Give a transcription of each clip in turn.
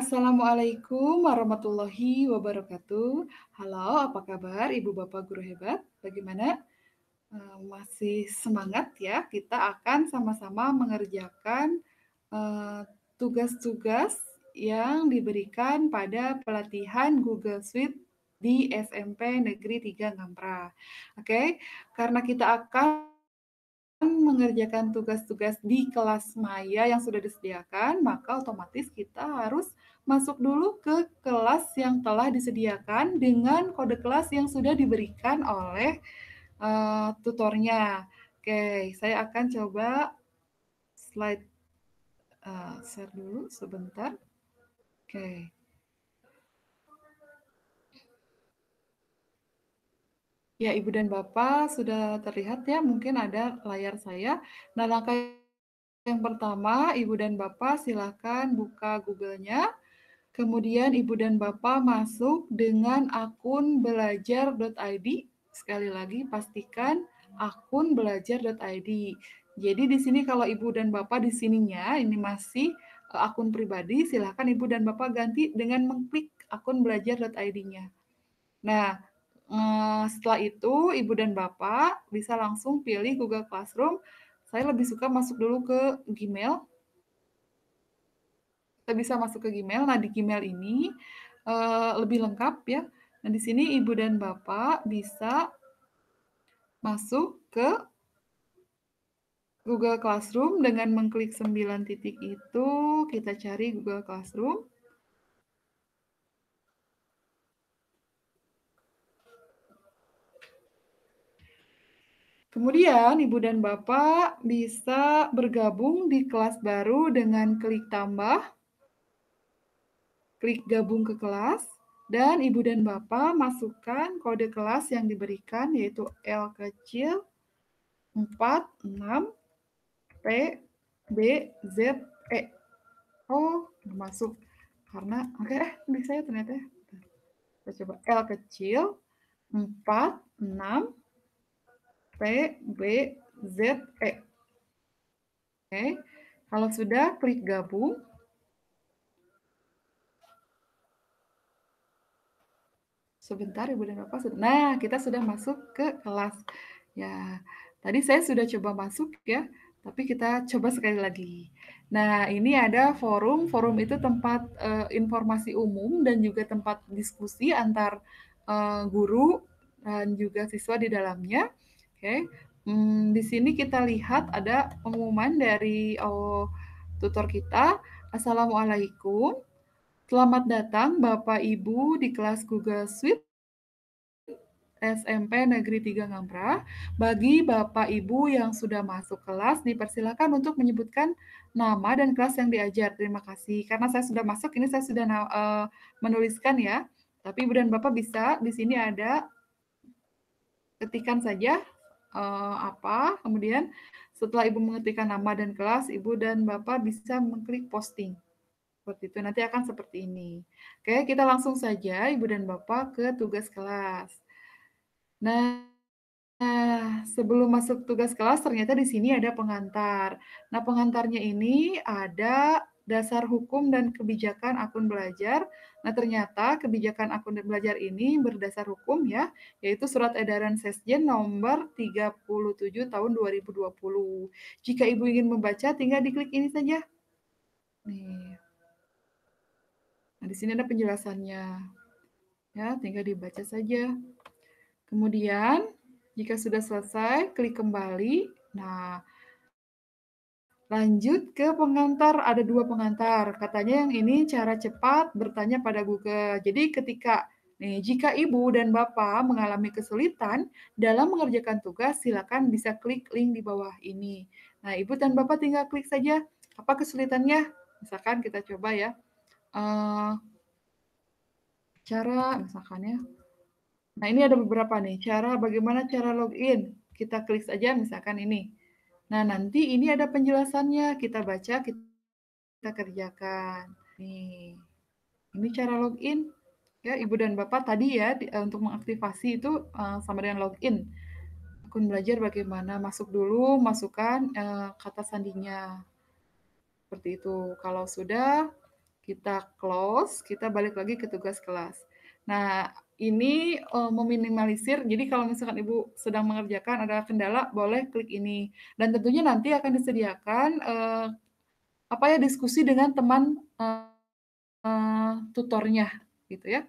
Assalamualaikum warahmatullahi wabarakatuh. Halo, apa kabar Ibu Bapak Guru Hebat? Bagaimana? Eh, masih semangat ya, kita akan sama-sama mengerjakan eh, tugas-tugas yang diberikan pada pelatihan Google Suite di SMP Negeri 3 Ngampra. Oke, karena kita akan mengerjakan tugas-tugas di kelas maya yang sudah disediakan, maka otomatis kita harus masuk dulu ke kelas yang telah disediakan dengan kode kelas yang sudah diberikan oleh uh, tutornya. Oke, saya akan coba slide uh, share dulu sebentar. Oke. Ya, Ibu dan Bapak sudah terlihat ya, mungkin ada layar saya. Nah, langkah yang pertama, Ibu dan Bapak silahkan buka Google-nya. Kemudian ibu dan bapak masuk dengan akun belajar.id. Sekali lagi pastikan akun belajar.id. Jadi di sini kalau ibu dan bapak di sininya ini masih e, akun pribadi, Silakan ibu dan bapak ganti dengan mengklik akun belajar.id-nya. Nah, e, setelah itu ibu dan bapak bisa langsung pilih Google Classroom. Saya lebih suka masuk dulu ke Gmail kita bisa masuk ke Gmail. Nah, di Gmail ini uh, lebih lengkap ya. Nah, di sini Ibu dan Bapak bisa masuk ke Google Classroom dengan mengklik sembilan titik itu, kita cari Google Classroom. Kemudian Ibu dan Bapak bisa bergabung di kelas baru dengan klik tambah klik gabung ke kelas, dan ibu dan bapak masukkan kode kelas yang diberikan yaitu L kecil 4, 6, P, B, Z, E. Oh, masuk. Karena, oke, okay, eh, tulis saya ternyata. Ya. Kita coba L kecil 4, 6, P, B, Z, E. Oke, okay. kalau sudah klik gabung, Sebentar Ibu ya, dan Bapak. Sudah. Nah, kita sudah masuk ke kelas. Ya, tadi saya sudah coba masuk ya, tapi kita coba sekali lagi. Nah, ini ada forum. Forum itu tempat uh, informasi umum dan juga tempat diskusi antar uh, guru dan juga siswa di dalamnya. Oke. Okay. Hmm, di sini kita lihat ada pengumuman dari oh, tutor kita. Assalamualaikum. Selamat datang Bapak Ibu di kelas Google Suite SMP Negeri 3 Ngamprah. Bagi Bapak Ibu yang sudah masuk kelas, dipersilakan untuk menyebutkan nama dan kelas yang diajar. Terima kasih. Karena saya sudah masuk, ini saya sudah uh, menuliskan ya. Tapi Ibu dan Bapak bisa, di sini ada ketikan saja uh, apa. Kemudian setelah Ibu mengetikkan nama dan kelas, Ibu dan Bapak bisa mengklik posting. Seperti itu, nanti akan seperti ini. Oke, kita langsung saja Ibu dan Bapak ke tugas kelas. Nah, Nah, sebelum masuk tugas kelas ternyata di sini ada pengantar. Nah, pengantarnya ini ada dasar hukum dan kebijakan akun belajar. Nah, ternyata kebijakan akun dan belajar ini berdasar hukum ya, yaitu surat edaran Sesjen nomor 37 tahun 2020. Jika Ibu ingin membaca tinggal diklik ini saja. Nih. Nah, di sini ada penjelasannya. Ya, tinggal dibaca saja. Kemudian, jika sudah selesai, klik kembali. Nah, lanjut ke pengantar. Ada dua pengantar. Katanya yang ini cara cepat bertanya pada Google. Jadi ketika Nih, jika ibu dan bapak mengalami kesulitan dalam mengerjakan tugas, silakan bisa klik link di bawah ini. Nah, ibu dan bapak tinggal klik saja apa kesulitannya. Misalkan kita coba ya. Eh, cara misalkan ya. Nah, ini ada beberapa nih. Cara bagaimana cara login? Kita klik saja misalkan ini. Nah, nanti ini ada penjelasannya. Kita baca, kita, kita kerjakan. Nih. Ini cara login. Ya, Ibu dan Bapak tadi ya di, eh, untuk mengaktifasi itu uh, sama dengan login. Akun belajar bagaimana masuk dulu, masukkan uh, kata sandinya. Seperti itu. Kalau sudah kita close, kita balik lagi ke tugas kelas. Nah, ini uh, meminimalisir. Jadi kalau misalkan Ibu sedang mengerjakan ada kendala, boleh klik ini. Dan tentunya nanti akan disediakan uh, apa ya diskusi dengan teman uh, uh, tutornya gitu ya.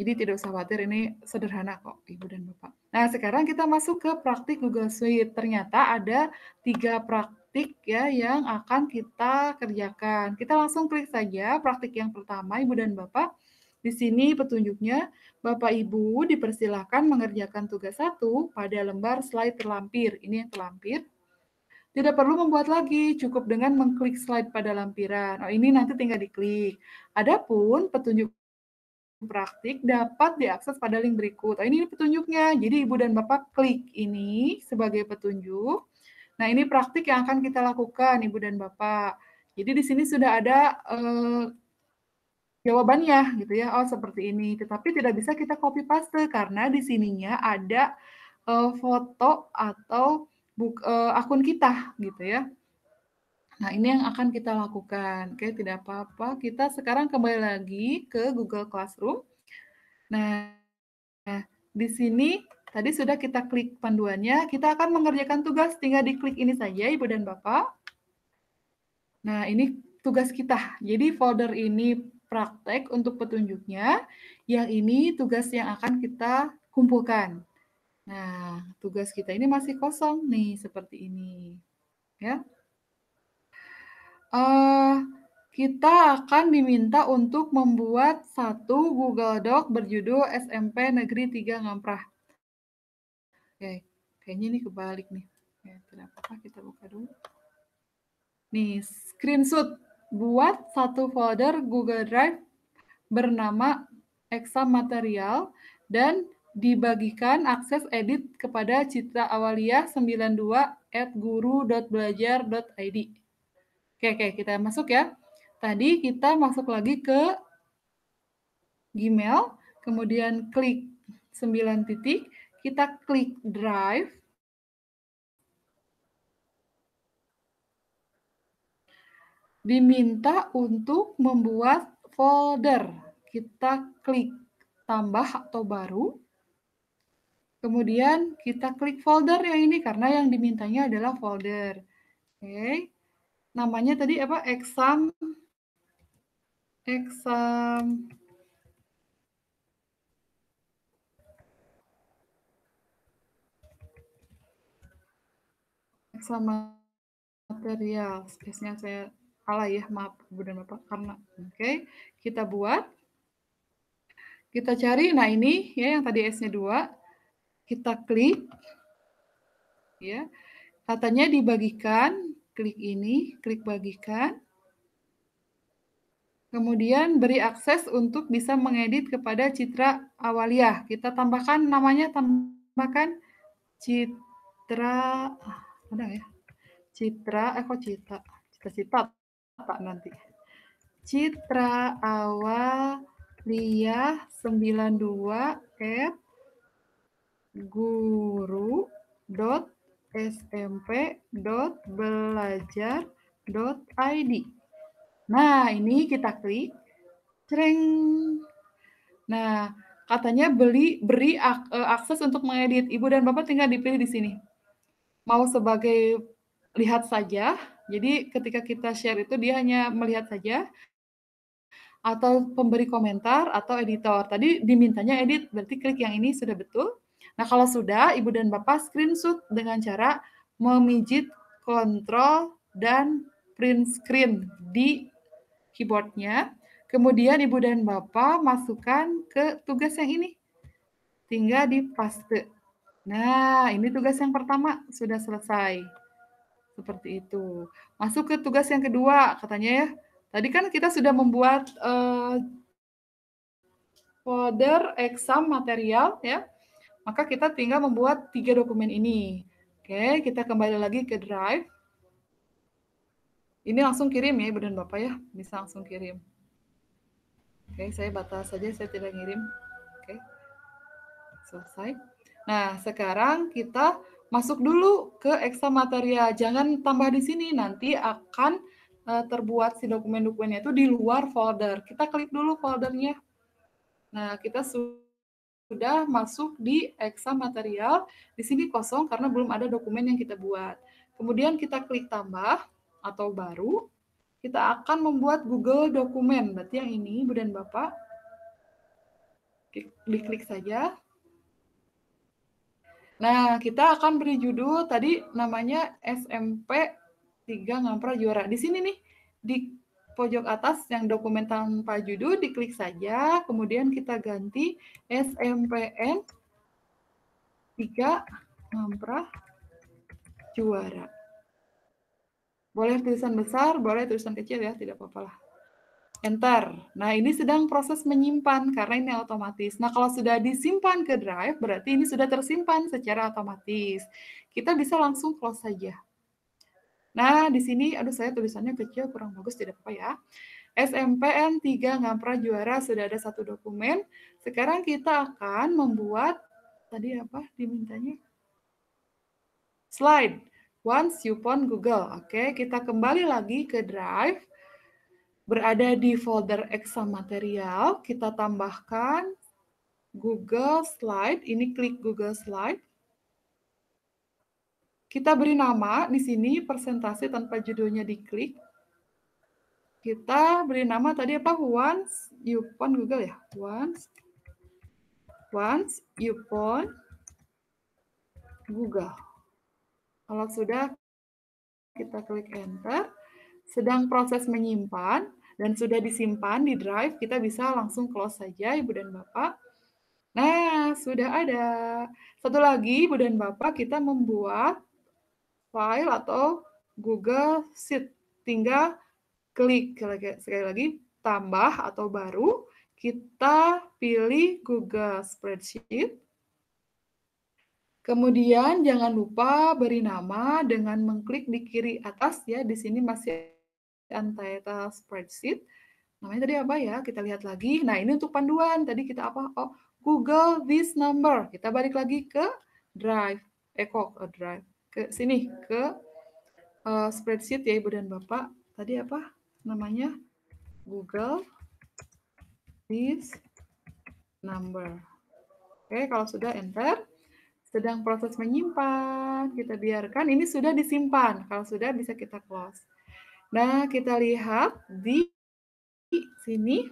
Jadi tidak usah khawatir ini sederhana kok Ibu dan Bapak. Nah, sekarang kita masuk ke praktik Google Suite. Ternyata ada tiga praktik praktik ya yang akan kita kerjakan. Kita langsung klik saja praktik yang pertama Ibu dan Bapak. Di sini petunjuknya Bapak Ibu dipersilahkan mengerjakan tugas satu pada lembar slide terlampir. Ini yang terlampir. Tidak perlu membuat lagi, cukup dengan mengklik slide pada lampiran. Oh, ini nanti tinggal diklik. Adapun petunjuk praktik dapat diakses pada link berikut. Oh, ini petunjuknya. Jadi Ibu dan Bapak klik ini sebagai petunjuk. Nah, ini praktik yang akan kita lakukan, Ibu dan Bapak. Jadi di sini sudah ada eh, jawabannya, gitu ya. Oh, seperti ini. Tetapi tidak bisa kita copy paste karena di sininya ada eh, foto atau buk, eh, akun kita, gitu ya. Nah, ini yang akan kita lakukan. Oke, tidak apa-apa. Kita sekarang kembali lagi ke Google Classroom. Nah, nah di sini Tadi sudah kita klik panduannya. Kita akan mengerjakan tugas. Tinggal diklik ini saja, Ibu dan Bapak. Nah, ini tugas kita. Jadi folder ini praktek untuk petunjuknya. Yang ini tugas yang akan kita kumpulkan. Nah, tugas kita ini masih kosong nih, seperti ini. Ya. Uh, kita akan diminta untuk membuat satu Google Doc berjudul SMP Negeri 3 Ngamprah. Oke, kayaknya ini kebalik nih. Ya, tidak apa-apa kita buka dulu. Nih, screenshot buat satu folder Google Drive bernama exam Material dan dibagikan akses edit kepada Citra Awalia 92 at guru.belajar.id. Oke, oke, kita masuk ya. Tadi kita masuk lagi ke Gmail, kemudian klik 9 titik, kita klik drive. Diminta untuk membuat folder. Kita klik tambah atau baru. Kemudian kita klik folder yang ini karena yang dimintanya adalah folder. Oke. Namanya tadi apa? Exam exam sama material. nya saya salah ya, maaf Ibu dan Bapak karena. Oke, okay. kita buat. Kita cari, nah ini ya yang tadi S-nya dua Kita klik. Ya. Katanya dibagikan, klik ini, klik bagikan. Kemudian beri akses untuk bisa mengedit kepada Citra awaliah Kita tambahkan namanya, tambahkan Citra ah, ada ya? Citra, eh kok Citra? Citra cita Pak nanti. Citra Awal Lia 92 at guru dot smp dot belajar dot id. Nah, ini kita klik. Cereng. Nah, katanya beli beri eh, akses untuk mengedit. Ibu dan Bapak tinggal dipilih di sini mau sebagai lihat saja. Jadi ketika kita share itu dia hanya melihat saja atau pemberi komentar atau editor. Tadi dimintanya edit, berarti klik yang ini sudah betul. Nah, kalau sudah Ibu dan Bapak screenshot dengan cara memijit kontrol dan print screen di keyboardnya. Kemudian Ibu dan Bapak masukkan ke tugas yang ini. Tinggal di paste. Nah, ini tugas yang pertama sudah selesai. Seperti itu. Masuk ke tugas yang kedua, katanya ya. Tadi kan kita sudah membuat uh, folder exam material ya. Maka kita tinggal membuat tiga dokumen ini. Oke, kita kembali lagi ke Drive. Ini langsung kirim ya Ibu dan Bapak ya, bisa langsung kirim. Oke, saya batas saja saya tidak ngirim. Oke. Selesai. Nah, sekarang kita masuk dulu ke ekstra materia. Jangan tambah di sini, nanti akan uh, terbuat si dokumen-dokumennya itu di luar folder. Kita klik dulu foldernya. Nah, kita sudah masuk di eksa material. Di sini kosong karena belum ada dokumen yang kita buat. Kemudian kita klik tambah atau baru. Kita akan membuat Google dokumen. Berarti yang ini, Bu dan Bapak. Diklik saja. Nah, kita akan beri judul tadi namanya SMP 3 Ngampra Juara. Di sini nih, di pojok atas yang dokumen tanpa judul diklik saja, kemudian kita ganti SMPN 3 Ngampra Juara. Boleh tulisan besar, boleh tulisan kecil ya, tidak apa-apa lah. Enter. Nah, ini sedang proses menyimpan karena ini otomatis. Nah, kalau sudah disimpan ke drive, berarti ini sudah tersimpan secara otomatis. Kita bisa langsung close saja. Nah, di sini, aduh saya tulisannya kecil, kurang bagus, tidak apa ya. SMPN 3 Ngampra Juara sudah ada satu dokumen. Sekarang kita akan membuat, tadi apa dimintanya? Slide. Once you pon Google. Oke, kita kembali lagi ke drive berada di folder exam material, kita tambahkan Google Slide. Ini klik Google Slide. Kita beri nama di sini presentasi tanpa judulnya diklik. Kita beri nama tadi apa? Once Upon Google ya. Once Once Upon Google. Kalau sudah kita klik enter. Sedang proses menyimpan dan sudah disimpan di drive, kita bisa langsung close saja Ibu dan Bapak. Nah, sudah ada. Satu lagi Ibu dan Bapak kita membuat file atau Google Sheet. Tinggal klik sekali lagi tambah atau baru, kita pilih Google Spreadsheet. Kemudian jangan lupa beri nama dengan mengklik di kiri atas ya, di sini masih dan title spreadsheet. Namanya tadi apa ya? Kita lihat lagi. Nah, ini untuk panduan. Tadi kita apa? Oh, Google this number. Kita balik lagi ke Drive. Eh, kok ke Drive? Ke sini, ke uh, spreadsheet ya Ibu dan Bapak. Tadi apa namanya? Google this number. Oke, kalau sudah enter sedang proses menyimpan, kita biarkan ini sudah disimpan. Kalau sudah bisa kita close. Nah, kita lihat di sini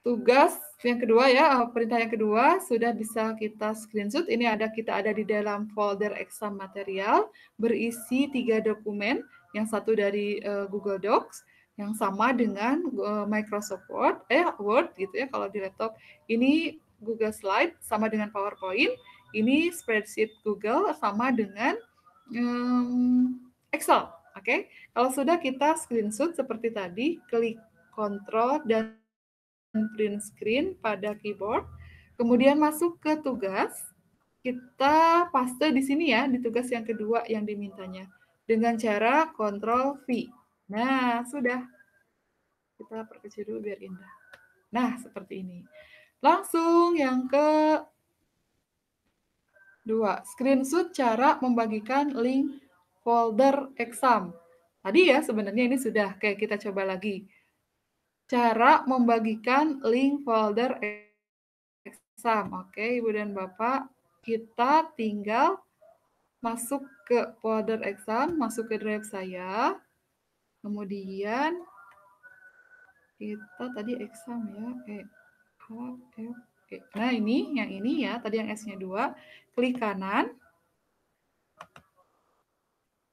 tugas yang kedua ya, eh, perintah yang kedua sudah bisa kita screenshot. Ini ada kita ada di dalam folder exam material berisi tiga dokumen, yang satu dari uh, Google Docs yang sama dengan uh, Microsoft Word, eh Word gitu ya kalau di laptop. Ini Google Slide sama dengan PowerPoint, ini spreadsheet Google sama dengan um, Excel Oke, kalau sudah kita screenshot seperti tadi, klik kontrol dan print screen pada keyboard. Kemudian masuk ke tugas. Kita paste di sini ya, di tugas yang kedua yang dimintanya. Dengan cara kontrol V. Nah, sudah. Kita perkecil dulu biar indah. Nah, seperti ini. Langsung yang ke dua, screenshot cara membagikan link folder exam. Tadi ya sebenarnya ini sudah kayak kita coba lagi. Cara membagikan link folder exam. Oke, Ibu dan Bapak, kita tinggal masuk ke folder exam, masuk ke drive saya. Kemudian kita tadi exam ya, e A F e. Nah, ini yang ini ya, tadi yang S-nya 2. Klik kanan,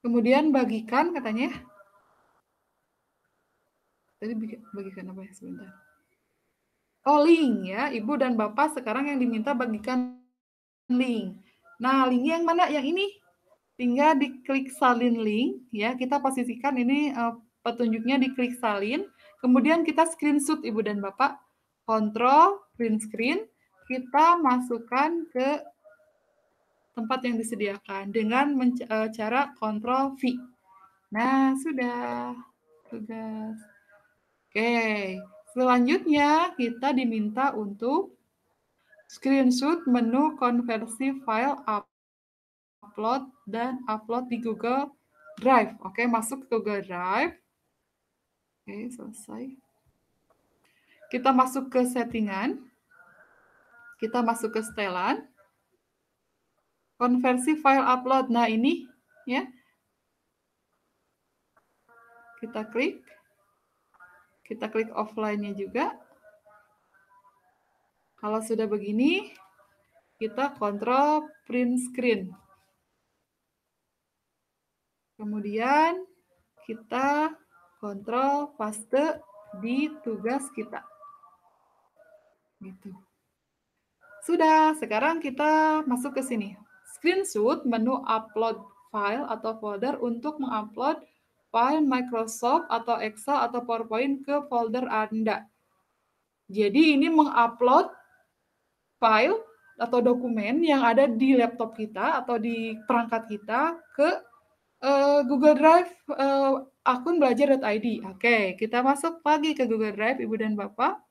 Kemudian bagikan katanya. Tadi bagikan apa ya sebentar. Oh link ya, ibu dan bapak sekarang yang diminta bagikan link. Nah link yang mana? Yang ini. Tinggal diklik salin link ya. Kita posisikan ini uh, petunjuknya diklik salin. Kemudian kita screenshot ibu dan bapak. Kontrol, print screen. Kita masukkan ke tempat yang disediakan dengan e, cara kontrol V. Nah, sudah tugas. Oke, selanjutnya kita diminta untuk screenshot menu konversi file upload dan upload di Google Drive. Oke, masuk ke Google Drive. Oke, selesai. Kita masuk ke settingan. Kita masuk ke setelan konversi file upload. Nah, ini ya. Kita klik. Kita klik offline-nya juga. Kalau sudah begini, kita kontrol print screen. Kemudian kita kontrol paste di tugas kita. Gitu. Sudah, sekarang kita masuk ke sini screenshot menu upload file atau folder untuk mengupload file Microsoft atau Excel atau PowerPoint ke folder Anda. Jadi ini mengupload file atau dokumen yang ada di laptop kita atau di perangkat kita ke uh, Google Drive uh, akun belajar.id. Oke, okay, kita masuk pagi ke Google Drive Ibu dan Bapak.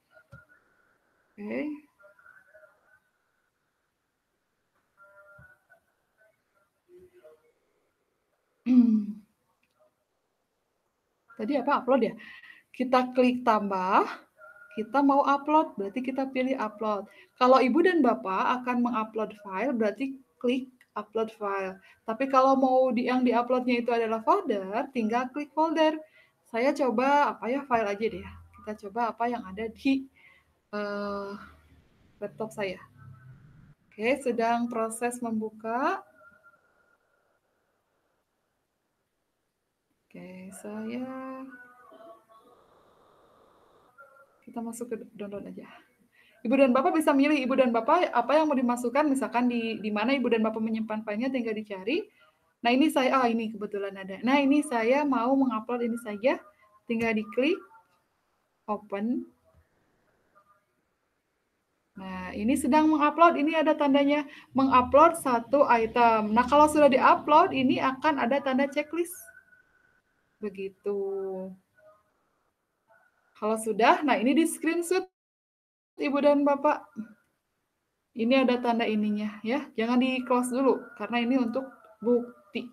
Oke. Okay. Tadi apa? Upload ya? Kita klik tambah, kita mau upload, berarti kita pilih upload. Kalau ibu dan bapak akan mengupload file, berarti klik upload file. Tapi kalau mau di, yang diuploadnya itu adalah folder, tinggal klik folder. Saya coba apa ya file aja deh ya. Kita coba apa yang ada di uh, laptop saya. Oke, sedang proses membuka. Oke, saya kita masuk ke download aja. Ibu dan bapak bisa milih ibu dan bapak apa yang mau dimasukkan, misalkan di di mana ibu dan bapak menyimpan filenya tinggal dicari. Nah ini saya, ah ini kebetulan ada. Nah ini saya mau mengupload ini saja, tinggal diklik open. Nah, ini sedang mengupload, ini ada tandanya mengupload satu item. Nah, kalau sudah diupload, ini akan ada tanda checklist. Begitu. Kalau sudah, nah ini di screenshot Ibu dan Bapak. Ini ada tanda ininya ya. Jangan di close dulu karena ini untuk bukti.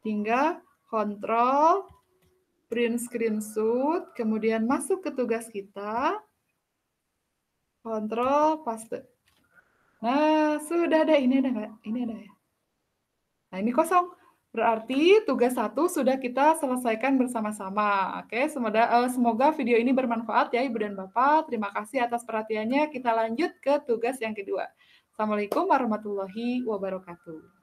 Tinggal kontrol print screenshot, kemudian masuk ke tugas kita. Kontrol paste. Nah, sudah ada ini ada nggak? Ini ada ya. Nah, ini kosong. Berarti tugas satu sudah kita selesaikan bersama-sama. Oke, semoga, uh, semoga video ini bermanfaat ya Ibu dan Bapak. Terima kasih atas perhatiannya. Kita lanjut ke tugas yang kedua. Assalamualaikum warahmatullahi wabarakatuh.